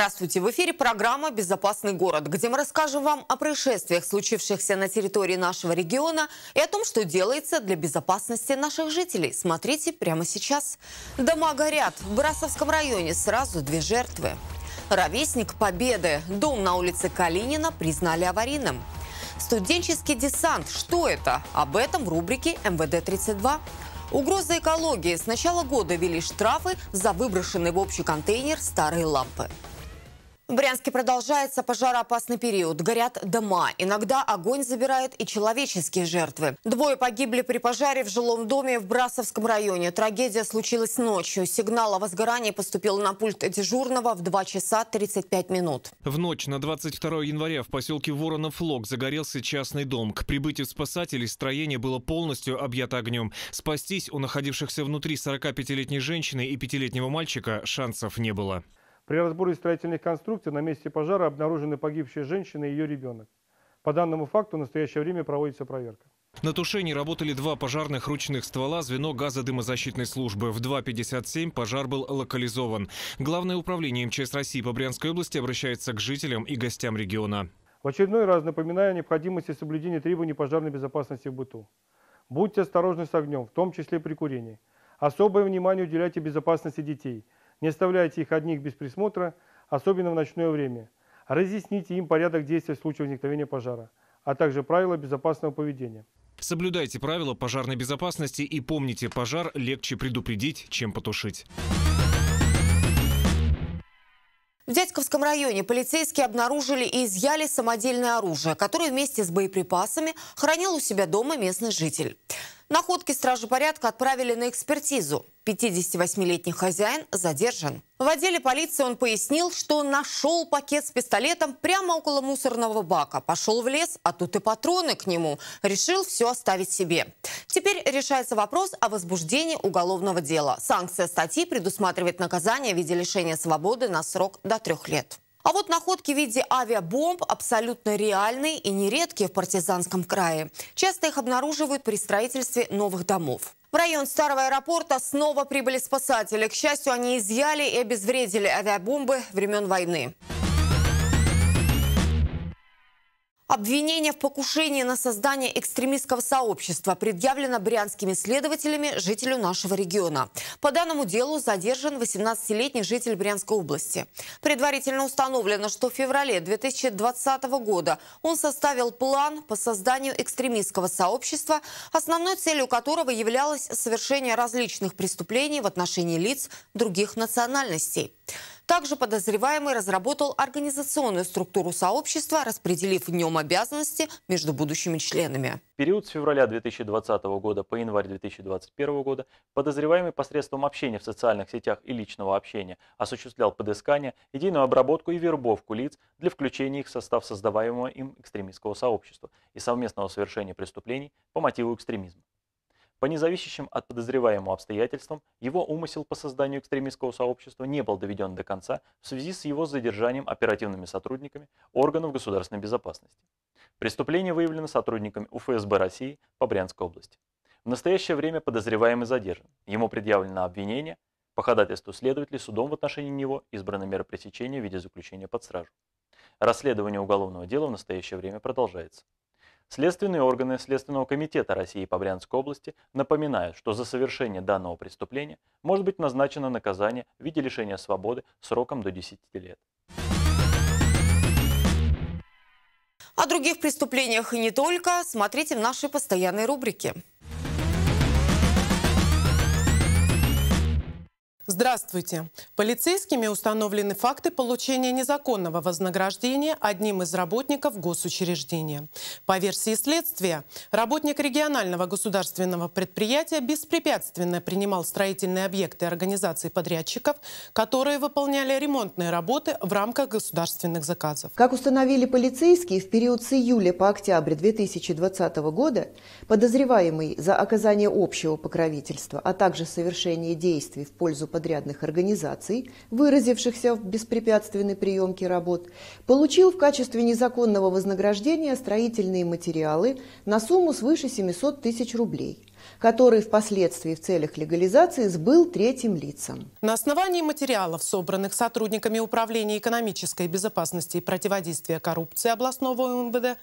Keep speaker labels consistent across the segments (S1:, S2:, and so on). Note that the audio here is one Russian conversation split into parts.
S1: Здравствуйте! В эфире программа «Безопасный город», где мы расскажем вам о происшествиях, случившихся на территории нашего региона и о том, что делается для безопасности наших жителей. Смотрите прямо сейчас. Дома горят. В Брасовском районе сразу две жертвы. Ровесник Победы. Дом на улице Калинина признали аварийным. Студенческий десант. Что это? Об этом в рубрике «МВД-32». Угроза экологии. С начала года ввели штрафы за выброшенные в общий контейнер старые лампы. В Брянске продолжается пожароопасный период. Горят дома. Иногда огонь забирает и человеческие жертвы. Двое погибли при пожаре в жилом доме в Брасовском районе. Трагедия случилась ночью. Сигнал о возгорании поступил на пульт дежурного в 2 часа 35 минут.
S2: В ночь на 22 января в поселке Воронов Лог загорелся частный дом. К прибытию спасателей строение было полностью объято огнем. Спастись у находившихся внутри 45-летней женщины и 5-летнего мальчика шансов не было.
S3: При разборе строительных конструкций на месте пожара обнаружены погибшие женщина и ее ребенок. По данному факту в настоящее время проводится проверка.
S2: На тушении работали два пожарных ручных ствола, звено газодымозащитной службы. В 2.57 пожар был локализован. Главное управление МЧС России по Брянской области обращается к жителям и гостям региона.
S3: В очередной раз напоминаю о необходимости соблюдения требований пожарной безопасности в быту. Будьте осторожны с огнем, в том числе при курении. Особое внимание уделяйте безопасности детей – не оставляйте их одних без присмотра, особенно в ночное время. Разъясните им порядок действия в случае возникновения пожара, а также правила безопасного поведения.
S2: Соблюдайте правила пожарной безопасности и помните, пожар легче предупредить, чем потушить.
S1: В Дядьковском районе полицейские обнаружили и изъяли самодельное оружие, которое вместе с боеприпасами хранил у себя дома местный житель. Находки стражи порядка отправили на экспертизу. 58-летний хозяин задержан. В отделе полиции он пояснил, что нашел пакет с пистолетом прямо около мусорного бака. Пошел в лес, а тут и патроны к нему. Решил все оставить себе. Теперь решается вопрос о возбуждении уголовного дела. Санкция статьи предусматривает наказание в виде лишения свободы на срок до трех лет. А вот находки в виде авиабомб абсолютно реальные и нередкие в партизанском крае. Часто их обнаруживают при строительстве новых домов. В район старого аэропорта снова прибыли спасатели. К счастью, они изъяли и обезвредили авиабомбы времен войны. Обвинение в покушении на создание экстремистского сообщества предъявлено брянскими следователями жителю нашего региона. По данному делу задержан 18-летний житель Брянской области. Предварительно установлено, что в феврале 2020 года он составил план по созданию экстремистского сообщества, основной целью которого являлось совершение различных преступлений в отношении лиц других национальностей. Также подозреваемый разработал организационную структуру сообщества, распределив в нем обязанности между будущими членами.
S3: В период с февраля 2020 года по январь 2021 года подозреваемый посредством общения в социальных сетях и личного общения осуществлял подыскание, идейную обработку и вербовку лиц для включения их в состав создаваемого им экстремистского сообщества и совместного совершения преступлений по мотиву экстремизма. По независящим от подозреваемого обстоятельствам, его умысел по созданию экстремистского сообщества не был доведен до конца в связи с его задержанием оперативными сотрудниками органов государственной безопасности. Преступление выявлено сотрудниками УФСБ России по Брянской области. В настоящее время подозреваемый задержан. Ему предъявлено обвинение, по ходатайству следователей судом в отношении него избрана мера пресечения в виде заключения под стражу. Расследование уголовного дела в настоящее время продолжается. Следственные органы Следственного комитета России по Брянской области напоминают, что за совершение данного преступления может быть назначено наказание в виде лишения свободы сроком до 10 лет.
S1: О других преступлениях и не только смотрите в нашей постоянной рубрике.
S4: Здравствуйте. Полицейскими установлены факты получения незаконного вознаграждения одним из работников госучреждения. По версии следствия, работник регионального государственного предприятия беспрепятственно принимал строительные объекты организаций
S5: подрядчиков, которые
S4: выполняли ремонтные работы в рамках
S5: государственных заказов. Как установили полицейские, в период с июля по октябрь 2020 года подозреваемый за оказание общего покровительства, а также совершение действий в пользу подразделения подрядных организаций, выразившихся в беспрепятственной приемке работ, получил в качестве незаконного вознаграждения строительные материалы на сумму свыше 700 тысяч рублей – который впоследствии в целях легализации сбыл третьим лицам.
S4: На основании материалов, собранных сотрудниками Управления экономической безопасности и противодействия коррупции областного МВД,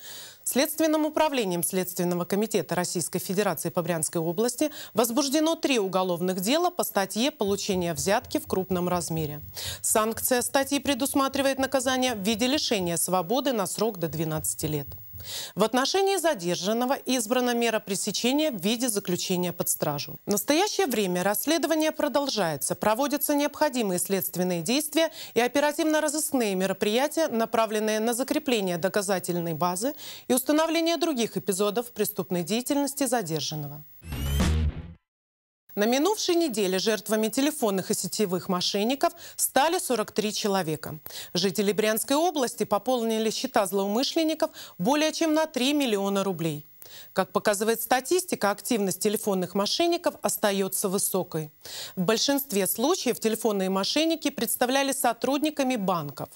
S4: Следственным управлением Следственного комитета Российской Федерации по Брянской области возбуждено три уголовных дела по статье «Получение взятки в крупном размере». Санкция статьи предусматривает наказание в виде лишения свободы на срок до 12 лет. В отношении задержанного избрана мера пресечения в виде заключения под стражу. В настоящее время расследование продолжается, проводятся необходимые следственные действия и оперативно-розыскные мероприятия, направленные на закрепление доказательной базы и установление других эпизодов преступной деятельности задержанного. На минувшей неделе жертвами телефонных и сетевых мошенников стали 43 человека. Жители Брянской области пополнили счета злоумышленников более чем на 3 миллиона рублей. Как показывает статистика, активность телефонных мошенников остается высокой. В большинстве случаев телефонные мошенники представляли сотрудниками банков.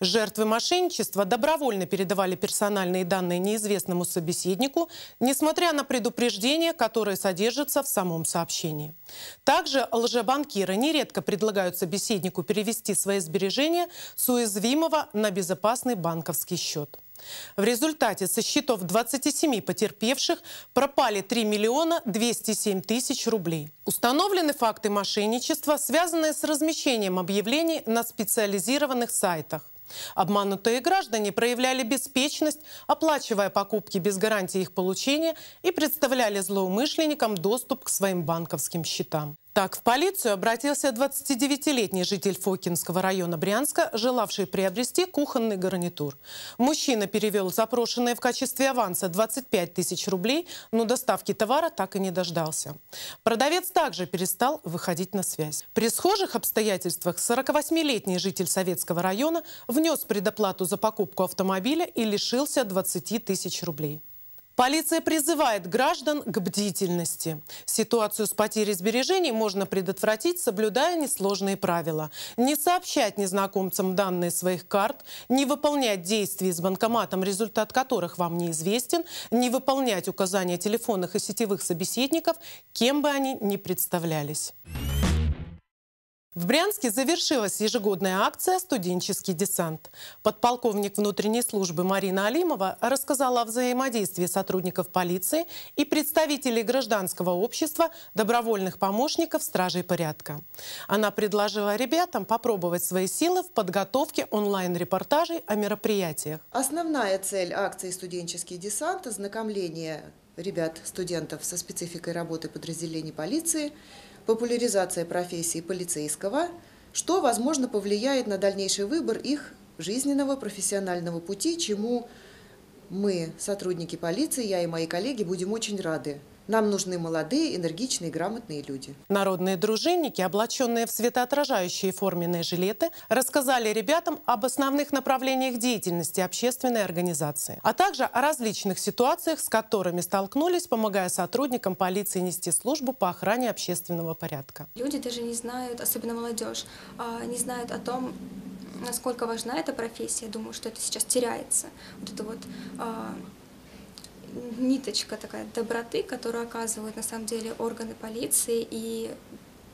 S4: Жертвы мошенничества добровольно передавали персональные данные неизвестному собеседнику, несмотря на предупреждения, которые содержатся в самом сообщении. Также лжебанкиры нередко предлагают собеседнику перевести свои сбережения с уязвимого на безопасный банковский счет. В результате со счетов 27 потерпевших пропали 3 миллиона 207 тысяч рублей. Установлены факты мошенничества, связанные с размещением объявлений на специализированных сайтах. Обманутые граждане проявляли беспечность, оплачивая покупки без гарантии их получения и представляли злоумышленникам доступ к своим банковским счетам. Так, в полицию обратился 29-летний житель Фокинского района Брянска, желавший приобрести кухонный гарнитур. Мужчина перевел запрошенные в качестве аванса 25 тысяч рублей, но доставки товара так и не дождался. Продавец также перестал выходить на связь. При схожих обстоятельствах 48-летний житель Советского района внес предоплату за покупку автомобиля и лишился 20 тысяч рублей. Полиция призывает граждан к бдительности. Ситуацию с потерей сбережений можно предотвратить, соблюдая несложные правила. Не сообщать незнакомцам данные своих карт, не выполнять действий с банкоматом, результат которых вам неизвестен, не выполнять указания телефонных и сетевых собеседников, кем бы они ни представлялись. В Брянске завершилась ежегодная акция «Студенческий десант». Подполковник внутренней службы Марина Алимова рассказала о взаимодействии сотрудников полиции и представителей гражданского общества, добровольных помощников стражей порядка. Она предложила ребятам попробовать свои силы в подготовке онлайн-репортажей о мероприятиях.
S5: Основная цель акции «Студенческий десант» – ознакомление ребят, студентов со спецификой работы подразделений полиции – популяризация профессии полицейского, что, возможно, повлияет на дальнейший выбор их жизненного профессионального пути, чему мы, сотрудники полиции, я и мои коллеги, будем очень рады. Нам нужны молодые, энергичные, грамотные люди.
S4: Народные дружинники, облаченные в светоотражающие форменные жилеты, рассказали ребятам об основных направлениях деятельности общественной организации, а также о различных ситуациях, с которыми столкнулись, помогая сотрудникам полиции нести службу по охране общественного порядка.
S5: Люди даже не знают, особенно молодежь, а, не знают о том, насколько важна эта профессия. думаю, что это сейчас
S1: теряется. Вот это вот а, ниточка такая доброты, которую
S5: оказывают на самом деле органы полиции и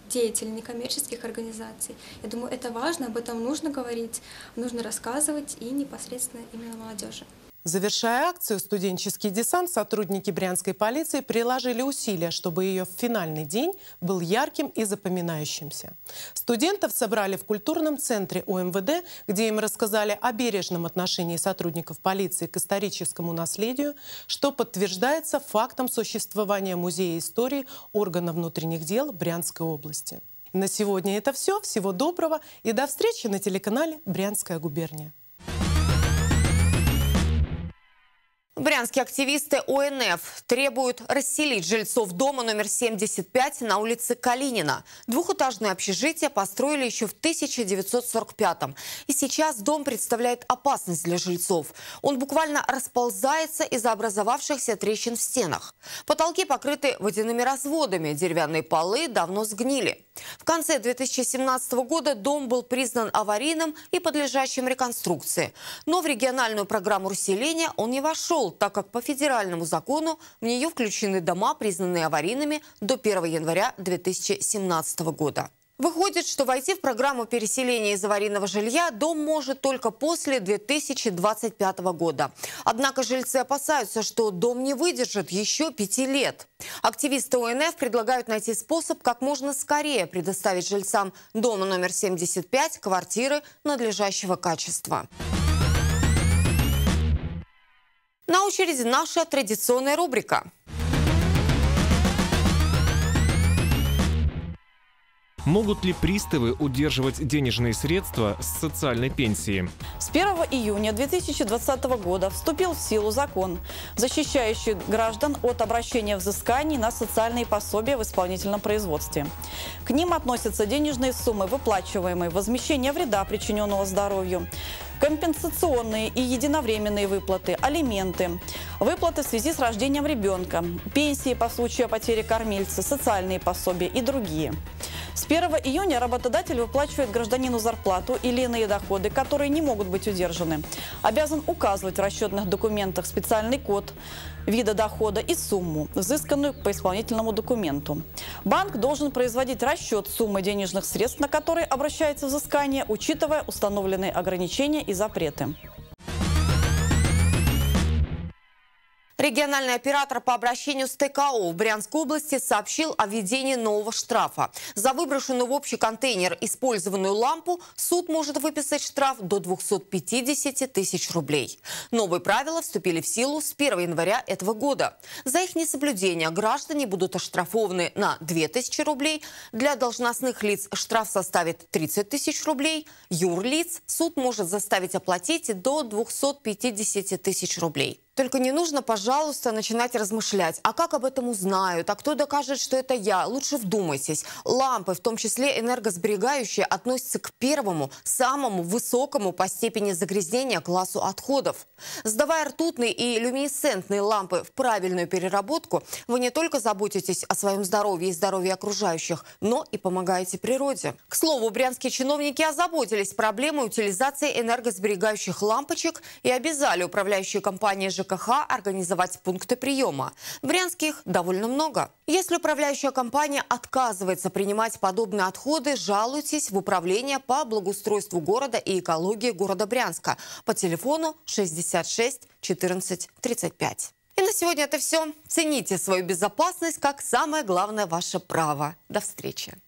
S5: деятели некоммерческих организаций. Я думаю, это важно, об этом нужно говорить, нужно рассказывать и непосредственно именно молодежи.
S4: Завершая акцию «Студенческий десант», сотрудники брянской полиции приложили усилия, чтобы ее в финальный день был ярким и запоминающимся. Студентов собрали в культурном центре УМВД, где им рассказали о бережном отношении сотрудников полиции к историческому наследию, что подтверждается фактом существования Музея истории органа внутренних дел Брянской области. На сегодня это все. Всего доброго и до встречи на телеканале «Брянская губерния». Брянские активисты ОНФ требуют расселить
S1: жильцов дома номер 75 на улице Калинина. Двухэтажное общежитие построили еще в 1945-м. И сейчас дом представляет опасность для жильцов. Он буквально расползается из-за образовавшихся трещин в стенах. Потолки покрыты водяными разводами, деревянные полы давно сгнили. В конце 2017 года дом был признан аварийным и подлежащим реконструкции. Но в региональную программу расселения он не вошел так как по федеральному закону в нее включены дома, признанные аварийными до 1 января 2017 года. Выходит, что войти в программу переселения из аварийного жилья дом может только после 2025 года. Однако жильцы опасаются, что дом не выдержит еще пяти лет. Активисты ОНФ предлагают найти способ как можно скорее предоставить жильцам дома номер 75 квартиры надлежащего качества. На очереди наша традиционная рубрика.
S2: Могут ли приставы удерживать денежные средства с социальной пенсии?
S1: С 1 июня 2020 года вступил в силу закон, защищающий граждан от обращения взысканий на социальные пособия в исполнительном производстве. К ним относятся денежные суммы, выплачиваемые, возмещение вреда, причиненного здоровью, компенсационные и единовременные выплаты, алименты, выплаты в связи с рождением ребенка, пенсии по случаю потери кормильца, социальные пособия и другие. С 1 июня работодатель выплачивает гражданину зарплату или иные доходы, которые не могут быть удержаны. Обязан указывать в расчетных документах специальный код вида дохода и сумму, взысканную по исполнительному документу. Банк должен производить расчет суммы денежных средств, на которые обращается взыскание, учитывая установленные ограничения и запреты. Региональный оператор по обращению с ТКО в Брянской области сообщил о введении нового штрафа. За выброшенную в общий контейнер использованную лампу суд может выписать штраф до 250 тысяч рублей. Новые правила вступили в силу с 1 января этого года. За их несоблюдение граждане будут оштрафованы на 2000 рублей. Для должностных лиц штраф составит 30 тысяч рублей. Юрлиц суд может заставить оплатить до 250 тысяч рублей. Только не нужно, пожалуйста, начинать размышлять. А как об этом узнают? А кто докажет, что это я? Лучше вдумайтесь. Лампы, в том числе энергосберегающие, относятся к первому, самому высокому по степени загрязнения классу отходов. Сдавая ртутные и люминесцентные лампы в правильную переработку, вы не только заботитесь о своем здоровье и здоровье окружающих, но и помогаете природе. К слову, брянские чиновники озаботились проблемой утилизации энергосберегающих лампочек и обязали управляющие компании ЖКХ ЖКХ организовать пункты приема. Брянских довольно много. Если управляющая компания отказывается принимать подобные отходы, жалуйтесь в Управление по благоустройству города и экологии города Брянска по телефону 66 14 35. И на сегодня это все. Цените свою безопасность как самое главное ваше право. До встречи.